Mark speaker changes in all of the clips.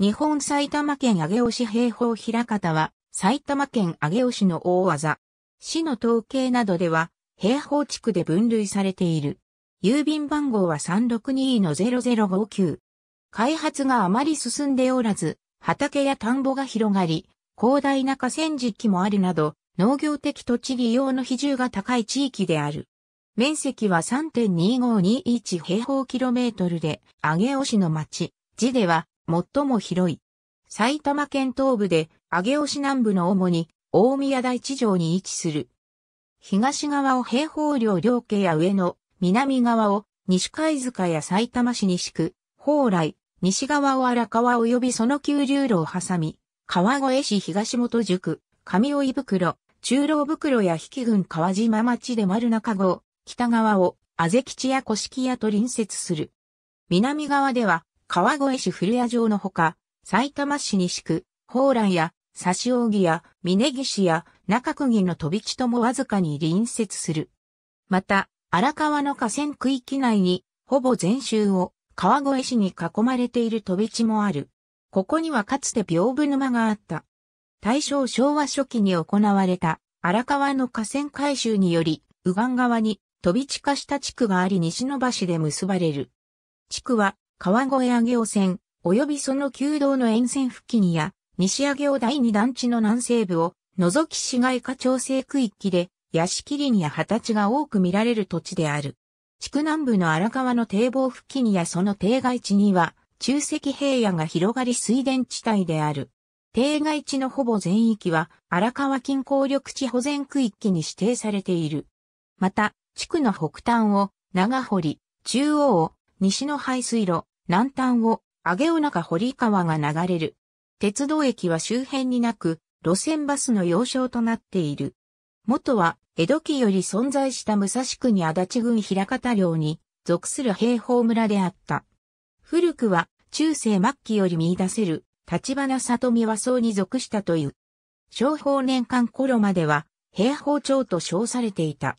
Speaker 1: 日本埼玉県上尾市平方平方は、埼玉県上尾市の大技。市の統計などでは、平方地区で分類されている。郵便番号は362-0059。開発があまり進んでおらず、畑や田んぼが広がり、広大な河川敷もあるなど、農業的土地利用の比重が高い地域である。面積は3.2521平方キロメートルで、上尾市の町、地では、最も広い。埼玉県東部で、上尾市南部の主に、大宮台地上に位置する。東側を平方領領家や上野、南側を西貝塚や埼玉市西区、宝来、西側を荒川及びその急流路を挟み、川越市東本宿、上井袋、中老袋や引郡川島町で丸中郷、北側を、あぜ吉や古式屋と隣接する。南側では、川越市古谷城のほか、埼玉市西区、宝来や、差し扇や、峰岸や、中釘の飛び地ともわずかに隣接する。また、荒川の河川区域内に、ほぼ全州を、川越市に囲まれている飛び地もある。ここにはかつて屏風沼があった。大正昭和初期に行われた荒川の河川改修により、右岸側に飛び地化した地区があり西の橋で結ばれる。地区は川越上尾線、及びその旧道の沿線付近や、西上尾第二団地の南西部を、除き市街化調整区域で、屋敷林や畑地が多く見られる土地である。地区南部の荒川の堤防付近やその堤外地には、中石平野が広がり水田地帯である。堤外地のほぼ全域は荒川近郊緑地保全区域に指定されている。また、地区の北端を長堀、中央を西の排水路、南端を、上尾中堀川が流れる。鉄道駅は周辺になく、路線バスの要衝となっている。元は、江戸期より存在した武蔵区に足立郡平方領に属する兵法村であった。古くは、中世末期より見出せる、立花里美和荘に属したという。商法年間頃までは、平方町と称されていた。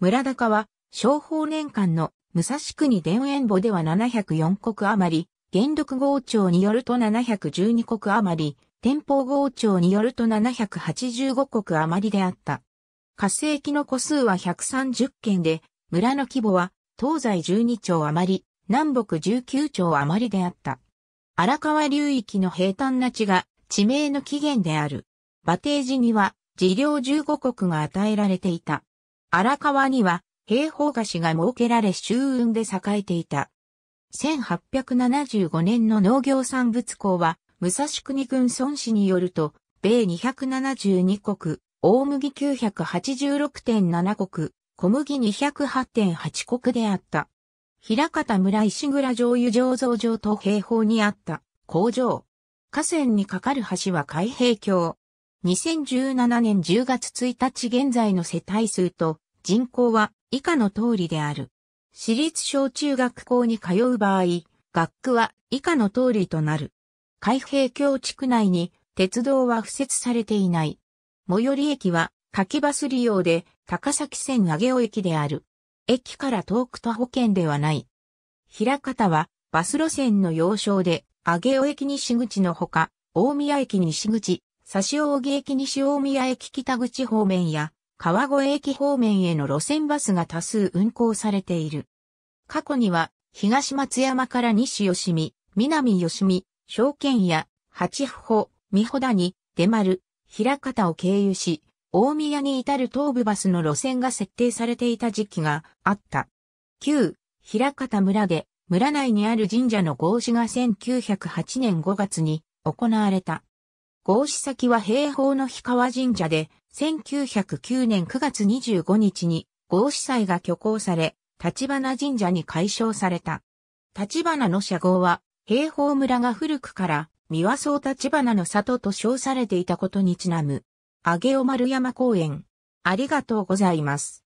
Speaker 1: 村高は、商法年間の武蔵国田園簿では704国余り、元禄号庁によると712国余り、天保号庁によると785国余りであった。火星期の個数は130件で、村の規模は東西12町余り、南北19町余りであった。荒川流域の平坦な地が地名の起源である。馬蹄寺には、寺領15国が与えられていた。荒川には、兵法菓子が設けられ周運で栄えていた。1875年の農業産物港は、武蔵国軍孫氏によると、米272国、大麦986.7国、小麦208.8国であった。平方村石倉醤油醸造場と平方にあった工場。河川に架かる橋は海平橋。2017年10月1日現在の世帯数と人口は以下の通りである。私立小中学校に通う場合、学区は以下の通りとなる。海平橋地区内に鉄道は付設されていない。最寄り駅は柿バス利用で高崎線上尾駅である。駅から遠く徒歩圏ではない。平方はバス路線の要衝で上尾駅西口のほか、大宮駅西口、差し扇駅西大宮駅北口方面や川越駅方面への路線バスが多数運行されている。過去には、東松山から西吉見、南吉見、証券屋、八穂、三穂谷、出丸、平方を経由し、大宮に至る東部バスの路線が設定されていた時期があった。旧、平方村で、村内にある神社の合祀が1908年5月に行われた。合祀先は平方の氷川神社で、1909年9月25日に合子祭が挙行され、立花神社に改称された。立花の社号は、平方村が古くから、三輪草立花の里と称されていたことにちなむ。上尾丸山公園。ありがとうございます。